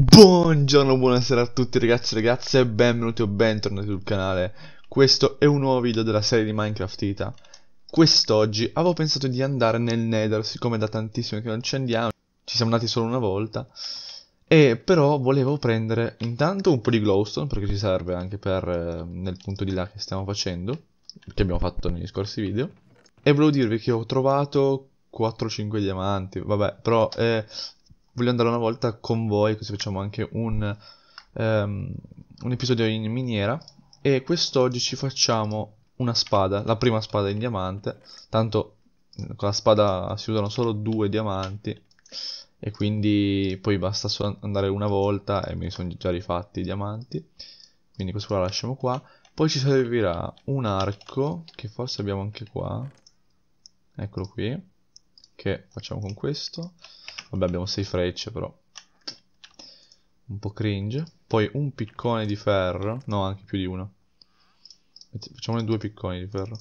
Buongiorno, buonasera a tutti ragazzi e ragazze, benvenuti o bentornati sul canale Questo è un nuovo video della serie di Minecraft Ita Quest'oggi avevo pensato di andare nel Nether, siccome da tantissimo che non ci andiamo Ci siamo andati solo una volta E però volevo prendere intanto un po' di glowstone, perché ci serve anche per eh, nel punto di là che stiamo facendo Che abbiamo fatto negli scorsi video E volevo dirvi che ho trovato 4-5 diamanti, vabbè, però eh, voglio andare una volta con voi, così facciamo anche un, um, un episodio in miniera. E quest'oggi ci facciamo una spada, la prima spada in diamante, tanto eh, con la spada si usano solo due diamanti e quindi poi basta solo andare una volta e mi sono già rifatti i diamanti quindi questo qua lo lasciamo qua poi ci servirà un arco che forse abbiamo anche qua eccolo qui che facciamo con questo Vabbè, abbiamo 6 frecce però. Un po' cringe. Poi un piccone di ferro. No, anche più di uno. Facciamone due picconi di ferro.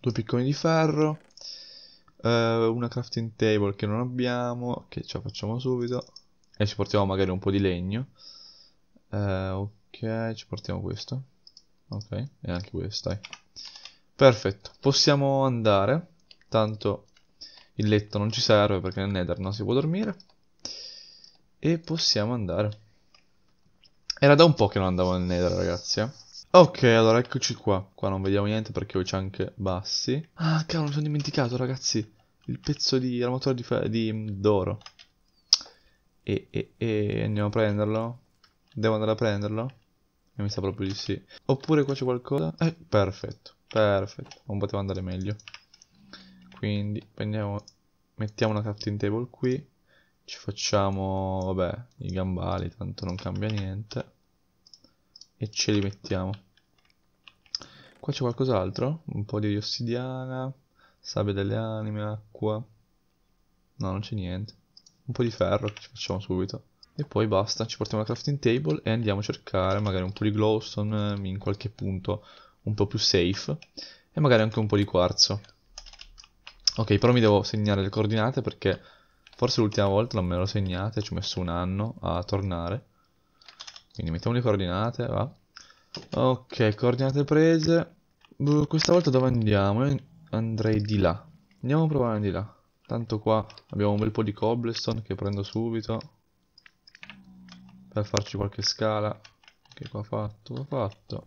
Due picconi di ferro. Eh, una crafting table che non abbiamo. Che ce la facciamo subito. E ci portiamo magari un po' di legno. Eh, ok, ci portiamo questo. Ok, e anche questo, dai. Perfetto, possiamo andare. Tanto il letto non ci serve perché nel nether non si può dormire. E possiamo andare. Era da un po' che non andavo nel nether, ragazzi, eh. Ok, allora eccoci qua. Qua non vediamo niente perché c'è anche bassi. Ah, cavolo, mi sono dimenticato, ragazzi. Il pezzo di armatura di, mm, d'oro. E, e, e andiamo a prenderlo? Devo andare a prenderlo? E mi sa proprio di sì. Oppure qua c'è qualcosa? Eh, perfetto, perfetto. Non poteva andare meglio quindi prendiamo, mettiamo una crafting table qui, ci facciamo, vabbè, i gambali, tanto non cambia niente, e ce li mettiamo. Qua c'è qualcos'altro? Un po' di ossidiana, sabbia delle anime, acqua, no non c'è niente, un po' di ferro che ci facciamo subito. E poi basta, ci portiamo la crafting table e andiamo a cercare magari un po' di glowstone in qualche punto un po' più safe e magari anche un po' di quarzo. Ok, però mi devo segnare le coordinate perché forse l'ultima volta non me l'ho segnata e ci ho messo un anno a tornare. Quindi mettiamo le coordinate, va. Ok, coordinate prese. Buh, questa volta dove andiamo? Io andrei di là. Andiamo a provare di là. Tanto qua abbiamo un bel po' di cobblestone che prendo subito. Per farci qualche scala. Che qua fatto, qua fatto.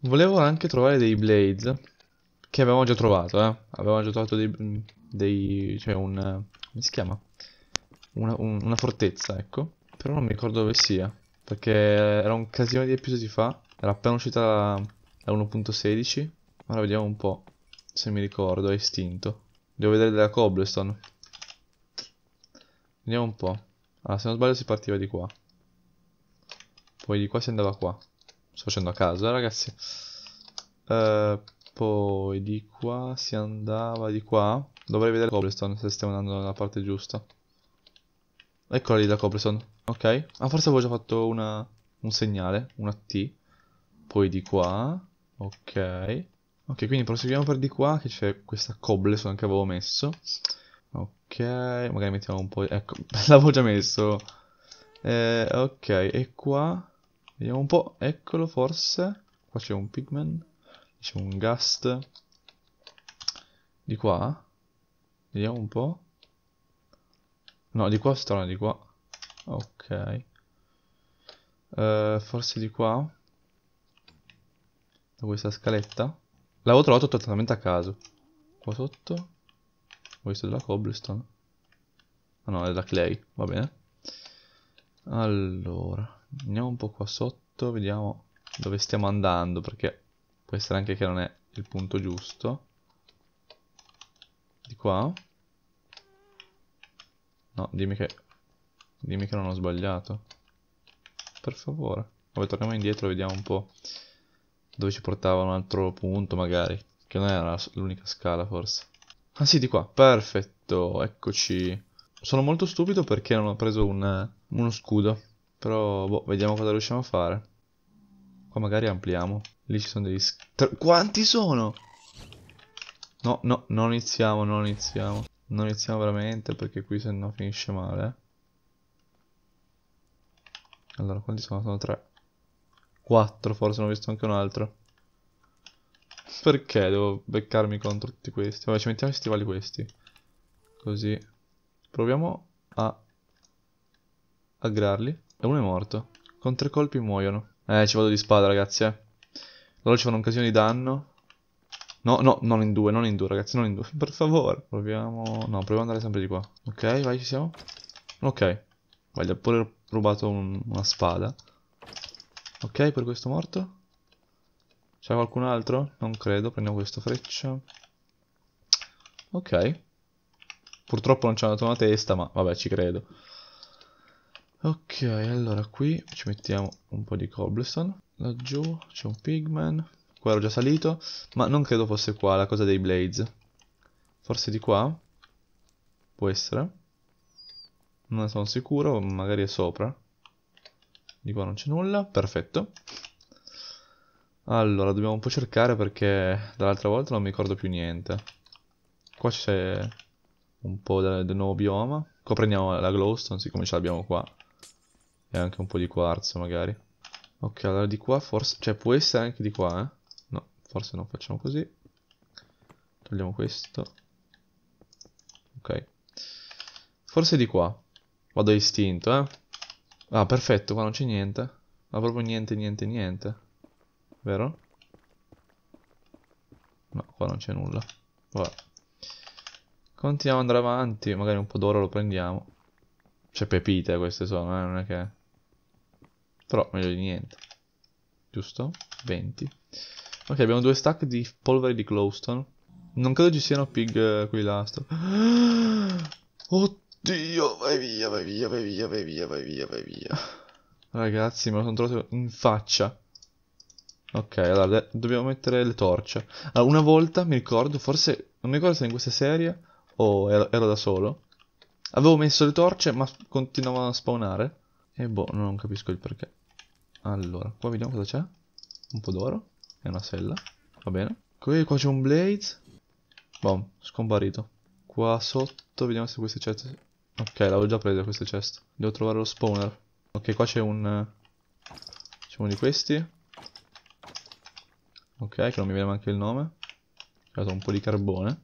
Volevo anche trovare dei blades che avevamo già trovato, eh. Avevamo già trovato dei... dei cioè un... come si chiama? Una, un, una fortezza, ecco. Però non mi ricordo dove sia. Perché era un casino di episodi fa. Era appena uscita la, la 1.16. Ora vediamo un po' se mi ricordo, è estinto. Devo vedere della cobblestone. Vediamo un po'. Allora, ah, se non sbaglio si partiva di qua. Poi di qua si andava qua. Sto facendo a caso, eh, ragazzi. Uh, poi di qua si andava di qua. Dovrei vedere cobblestone se stiamo andando nella parte giusta. Eccola lì la cobblestone. Ok. Ah, forse avevo già fatto una, un segnale, una T. Poi di qua. Ok. Ok, quindi proseguiamo per di qua che c'è questa cobblestone che avevo messo. Ok, magari mettiamo un po'... Ecco, l'avevo già messo. Eh, ok, e qua... Vediamo un po', eccolo forse. Qua c'è un pigman. C'è un gust di qua. Vediamo un po'. No, di qua strano, di qua. Ok. Uh, forse di qua. Da questa scaletta. L'avevo trovato totalmente a caso. Qua sotto. Questo è della cobblestone. Ah no, è della clay, va bene. Allora, andiamo un po' qua sotto, vediamo dove stiamo andando, perché può essere anche che non è il punto giusto di qua no dimmi che dimmi che non ho sbagliato per favore vabbè torniamo indietro vediamo un po' dove ci portava un altro punto magari che non era l'unica scala forse ah sì di qua perfetto eccoci sono molto stupido perché non ho preso un, uno scudo però boh, vediamo cosa riusciamo a fare qua magari ampliamo Lì ci sono degli... Quanti sono? No, no, non iniziamo, non iniziamo. Non iniziamo veramente perché qui se no finisce male. Eh. Allora, quanti sono? Sono tre. Quattro forse, ne ho visto anche un altro. Perché devo beccarmi contro tutti questi? Vabbè, ci mettiamo i stivali questi. Così. Proviamo a... Aggrarli. E uno è morto. Con tre colpi muoiono. Eh, ci vado di spada, ragazzi, eh. Loro ci fanno un'occasione di danno. No, no, non in due, non in due, ragazzi, non in due. Per favore. Proviamo... No, proviamo ad andare sempre di qua. Ok, vai, ci siamo. Ok. Vai, gli ha pure rubato un... una spada. Ok, per questo morto. C'è qualcun altro? Non credo. Prendiamo questa freccia. Ok. Purtroppo non ci ha dato una testa, ma vabbè, ci credo. Ok, allora qui ci mettiamo un po' di cobblestone. Laggiù c'è un pigman. Qua ero già salito, ma non credo fosse qua la cosa dei blades. Forse di qua? Può essere. Non ne sono sicuro, magari è sopra. Di qua non c'è nulla, perfetto. Allora, dobbiamo un po' cercare perché dall'altra volta non mi ricordo più niente. Qua c'è un po' del, del, nuovo bioma. Qua prendiamo la glowstone, siccome ce l'abbiamo qua. E anche un po' di quarzo magari. Ok, allora di qua forse... Cioè, può essere anche di qua, eh? No, forse non facciamo così. Togliamo questo. Ok. Forse di qua. Vado a istinto, eh? Ah, perfetto, qua non c'è niente. Ma ah, proprio niente, niente, niente. Vero? No, qua non c'è nulla. Vabbè. Continuiamo ad andare avanti, magari un po' d'oro lo prendiamo. C'è cioè, pepite queste sono, eh? non è che... Però meglio di niente. Giusto? 20. Ok, abbiamo due stack di polvere di glowstone. Non credo ci siano pig eh, qui l'astro. Oddio, vai via, vai via, vai via, vai via, vai via, vai via. Ragazzi, me lo sono trovato in faccia. Ok, allora dobbiamo mettere le torce. Allora, una volta mi ricordo, forse non mi ricordo se in questa serie o oh, ero, ero da solo. Avevo messo le torce, ma continuavano a spawnare. E boh, non capisco il perché. Allora, qua vediamo cosa c'è. Un po' d'oro. E una sella. Va bene. Qui qua c'è un blaze. Boom, scomparito. Qua sotto, vediamo se queste ceste... Ok, l'avevo già presa queste ceste. Devo trovare lo spawner. Ok, qua c'è un... Eh, c'è uno di questi. Ok, che non mi viene neanche il nome. Ho dato un po' di carbone.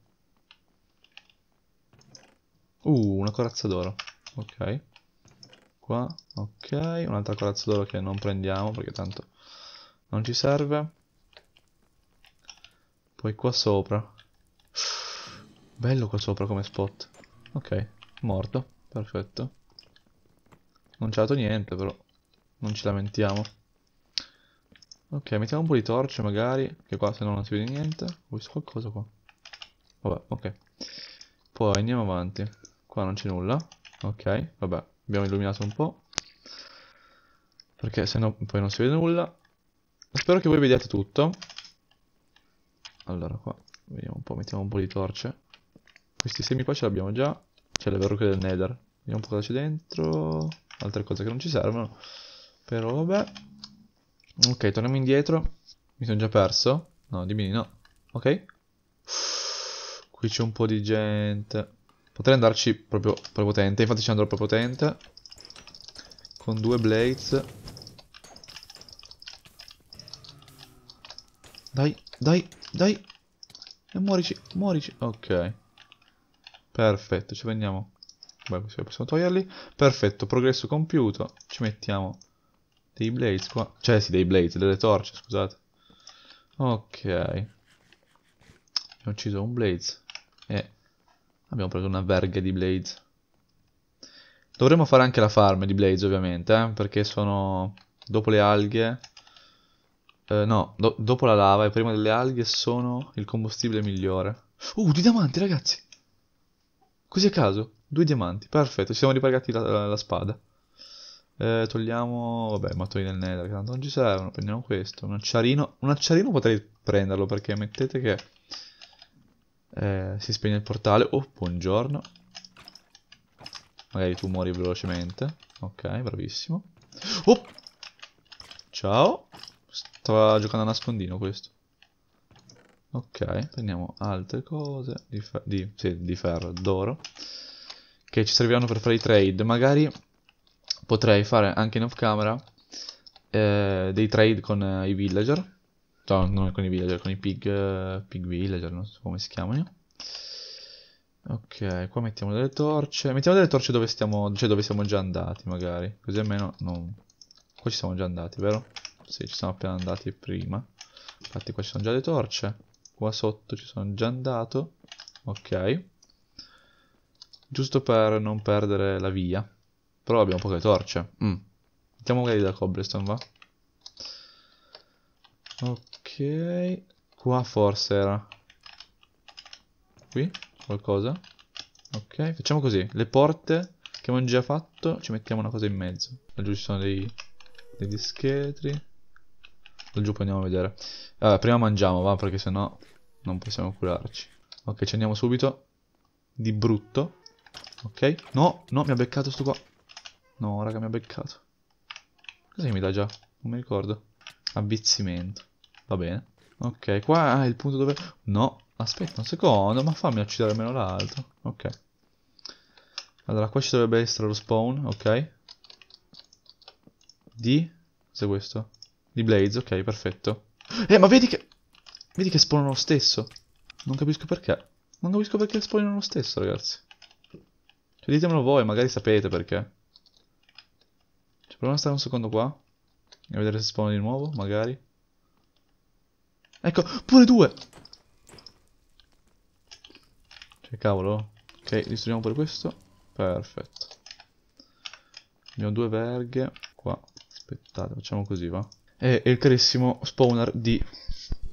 Uh, una corazza d'oro. Ok qua, ok, un'altra corazza d'oro che non prendiamo perché tanto non ci serve. Poi qua sopra. Bello qua sopra come spot. Ok, morto, perfetto. Non c'è dato niente però, non ci lamentiamo. Ok, mettiamo un po' di torce magari, che qua se no non si vede niente. Ho visto qualcosa qua. Vabbè, ok. Poi andiamo avanti. Qua non c'è nulla. Ok, vabbè abbiamo illuminato un po', perché sennò poi non si vede nulla. Spero che voi vediate tutto. Allora qua, vediamo un po', mettiamo un po' di torce. Questi semi qua ce l'abbiamo già, c'è le verruche del nether. Vediamo un po' cosa c'è dentro, altre cose che non ci servono, però vabbè. Ok, torniamo indietro, mi sono già perso. No, dimmi di no. Ok. Qui c'è un po' di gente. Potrei andarci proprio prepotente, infatti ci andrò prepotente. Con due blades. Dai, dai, dai. E muorici, muorici. Ok. Perfetto, ci prendiamo. Beh, possiamo toglierli. Perfetto, progresso compiuto. Ci mettiamo dei blades qua. Cioè, sì, dei blades, delle torce, scusate. Ok. Ho ucciso un blades. E Abbiamo preso una verga di Blades. Dovremmo fare anche la farm di Blades, ovviamente, eh, perché sono... Dopo le alghe... Eh, no, do dopo la lava e prima delle alghe sono il combustibile migliore. Uh, due diamanti, ragazzi! Così a caso, due diamanti, perfetto, ci siamo ripagati la, la, la spada. Eh, togliamo, vabbè, mattoni del nether, che tanto non ci servono, prendiamo questo. Un acciarino, un acciarino potrei prenderlo, perché mettete che eh, si spegne il portale. Oh, buongiorno. Magari tu muori velocemente. Ok, bravissimo. Oh! Ciao. Stava giocando a nascondino questo. Ok, prendiamo altre cose di, fer di, sì, di ferro, d'oro. Che ci serviranno per fare i trade. Magari potrei fare anche in off camera eh, dei trade con eh, i villager No, non con i villager, con i pig, eh, pig villager, non so come si chiamano. Ok, qua mettiamo delle torce. Mettiamo delle torce dove stiamo, cioè dove siamo già andati magari. Così almeno non... Qua ci siamo già andati, vero? Sì, ci siamo appena andati prima. Infatti qua ci sono già le torce. Qua sotto ci sono già andato. Ok. Giusto per non perdere la via. Però abbiamo poche torce. Mm. Mettiamo magari da cobblestone, va? Ok. Qua forse era. Qui? Qualcosa? Ok, facciamo così. Le porte che abbiamo già fatto, ci mettiamo una cosa in mezzo. Laggiù ci sono dei, dei dischetri. Laggiù poi andiamo a vedere. Allora, prima mangiamo, va, perché sennò non possiamo curarci. Ok, ci andiamo subito. Di brutto. Ok. No, no, mi ha beccato sto qua. No, raga, mi ha beccato. Cos'è che mi dà già? Non mi ricordo. Avvizzimento. Va bene. Ok, qua è ah, il punto dove... No, aspetta un secondo, ma fammi uccidere almeno l'altro. Ok. Allora, qua ci dovrebbe essere lo spawn, ok. Di... Cos'è questo? Di Blaze, ok, perfetto. Eh, ma vedi che... Vedi che spawnano lo stesso. Non capisco perché. Non capisco perché spawnano lo stesso, ragazzi. Cioè, ditemelo voi, magari sapete perché. Cioè, proviamo a stare un secondo qua. E vedere se spawnano di nuovo, magari. Ecco, pure due! Cioè, cavolo? Ok, distruggiamo pure questo. Perfetto. Abbiamo due verghe. Qua, aspettate, facciamo così, va? E, e il carissimo spawner di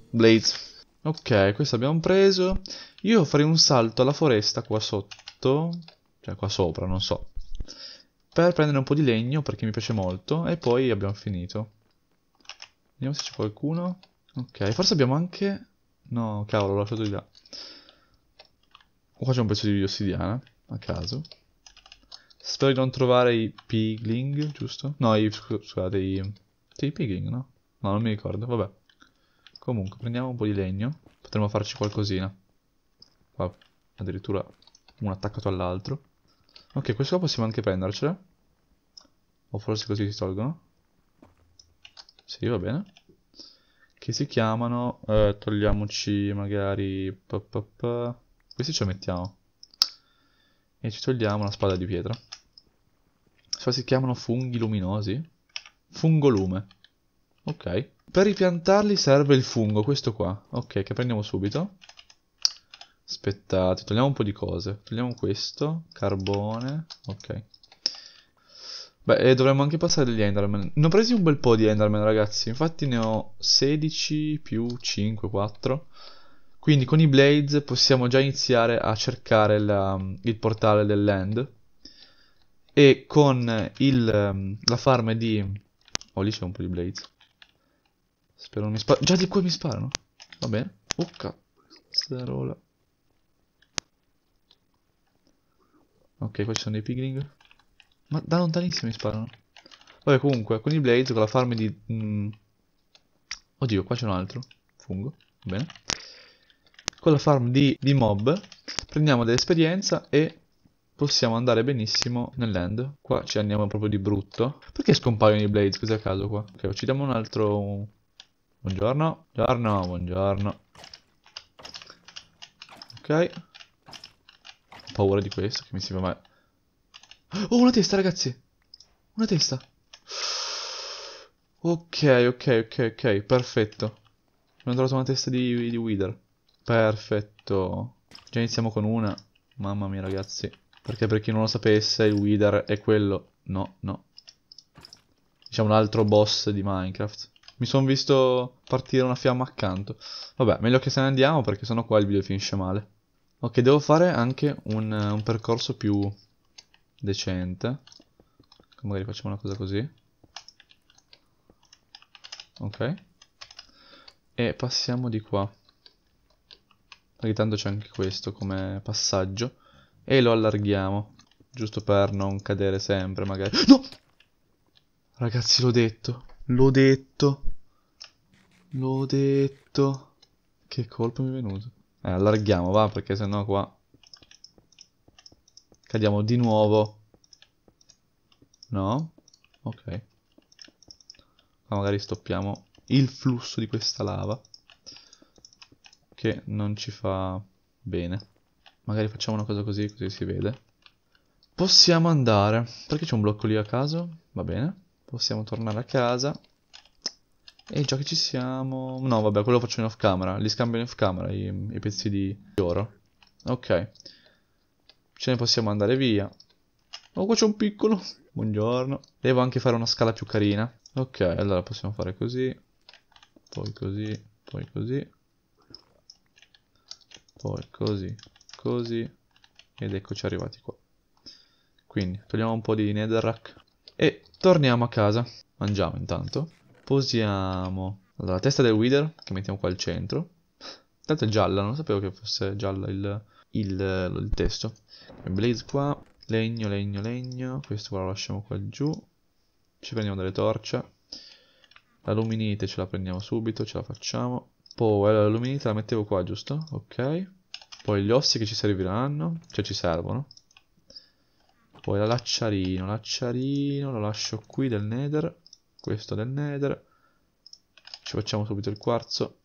Blaze. Ok, questo abbiamo preso. Io farei un salto alla foresta qua sotto. Cioè qua sopra, non so. Per prendere un po' di legno, perché mi piace molto. E poi abbiamo finito. Vediamo se c'è qualcuno. Ok, forse abbiamo anche... No, cavolo, l'ho lasciato di là. qua c'è un pezzo di ossidiana, a caso. Spero di non trovare i pigling, giusto? No, i, scusate, i... Sì, i pigling, no? No, non mi ricordo, vabbè. Comunque, prendiamo un po' di legno. Potremmo farci qualcosina. Qua, addirittura uno attaccato all'altro. Ok, questo qua possiamo anche prendercela. O forse così si tolgono. Sì, va bene che si chiamano, eh, togliamoci magari, pa, pa, pa. questi ce li mettiamo, e ci togliamo la spada di pietra. So, cioè, si chiamano funghi luminosi? Fungolume, ok. Per ripiantarli serve il fungo, questo qua, ok, che prendiamo subito. Aspettate, togliamo un po' di cose, togliamo questo, carbone, ok. Beh, eh, dovremmo anche passare degli Enderman. Ne ho presi un bel po' di Enderman, ragazzi. Infatti ne ho 16 più 5, 4. Quindi con i Blades possiamo già iniziare a cercare la, mm, il portale del land. E con il, mm, la farm di... Oh, lì c'è un po' di Blades. Spero non mi sparano. Già di qua mi sparano. Va bene. Oh, cazzarola. Ok, qua ci sono dei pigling. Ma da lontanissimo mi sparano. Vabbè, comunque, con i blaze, con la farm di... Mh... Mm, oddio, qua c'è un altro. Fungo. Bene. Con la farm di, di mob, prendiamo dell'esperienza e possiamo andare benissimo nel land. Qua ci andiamo proprio di brutto. Perché scompaiono i blades così a caso qua? Ok, uccidiamo un altro... Buongiorno. Buongiorno, buongiorno. Ok. Ho paura di questo, che mi si fa male. Oh, una testa, ragazzi. Una testa. Ok, ok, ok, ok. Perfetto. Abbiamo trovato una testa di, di Wither. Perfetto. Già iniziamo con una. Mamma mia, ragazzi. Perché per chi non lo sapesse, il Wither è quello... No, no. Diciamo un altro boss di Minecraft. Mi sono visto partire una fiamma accanto. Vabbè, meglio che se ne andiamo perché sennò qua il video finisce male. Ok, devo fare anche un, un percorso più, decente magari facciamo una cosa così ok e passiamo di qua perché tanto c'è anche questo come passaggio e lo allarghiamo giusto per non cadere sempre magari no ragazzi l'ho detto l'ho detto l'ho detto che colpo mi è venuto eh allarghiamo va perché sennò qua Cadiamo di nuovo. No? Ok. Ma magari stoppiamo il flusso di questa lava. Che non ci fa bene. Magari facciamo una cosa così, così si vede. Possiamo andare. Perché c'è un blocco lì a caso? Va bene. Possiamo tornare a casa. E già che ci siamo... No, vabbè, quello lo faccio in off camera. Li scambio in off camera i, i pezzi di oro. Ok. Ce ne possiamo andare via. Oh, qua c'è un piccolo. Buongiorno. Devo anche fare una scala più carina. Ok, allora possiamo fare così. Poi così, poi così. Poi così, così. Ed eccoci arrivati qua. Quindi, togliamo un po' di netherrack. E torniamo a casa. Mangiamo intanto. Posiamo. Allora, la testa del Wither, che mettiamo qua al centro. Tanto è gialla, non sapevo che fosse gialla il, il, il testo blaze qua legno legno legno questo qua lo lasciamo qua giù ci prendiamo delle torce la luminite ce la prendiamo subito ce la facciamo poi la luminite la mettevo qua giusto ok poi gli ossi che ci serviranno cioè ci servono poi lacciarino lacciarino lo lascio qui del nether questo del nether ci facciamo subito il quarzo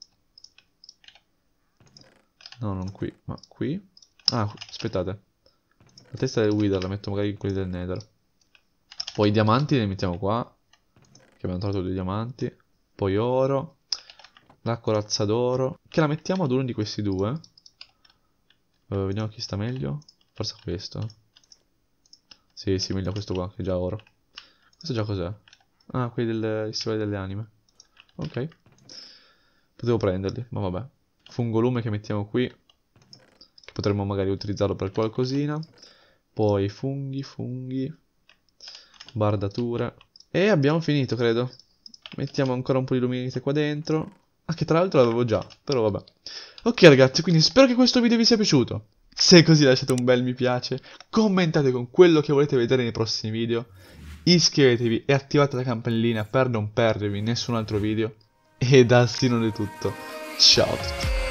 no non qui ma qui ah aspettate la testa del Wither la metto magari in quelli del Nether. Poi i diamanti li mettiamo qua. Che abbiamo trovato due diamanti. Poi oro. La corazza d'oro. Che la mettiamo ad uno di questi due. Uh, vediamo chi sta meglio. Forse questo. Sì, sì, meglio questo qua, che è già oro. Questo già cos'è? Ah, quelli del festival delle anime. Ok. Potevo prenderli, ma vabbè. Fungolume che mettiamo qui. potremmo magari utilizzarlo per qualcosina. Poi funghi, funghi, bardatura. E abbiamo finito, credo. Mettiamo ancora un po' di luminite qua dentro. Ah, che tra l'altro l'avevo già, però vabbè. Ok ragazzi, quindi spero che questo video vi sia piaciuto. Se è così lasciate un bel mi piace, commentate con quello che volete vedere nei prossimi video, iscrivetevi e attivate la campanellina per non perdervi nessun altro video. E da Sino è tutto. Ciao a tutti.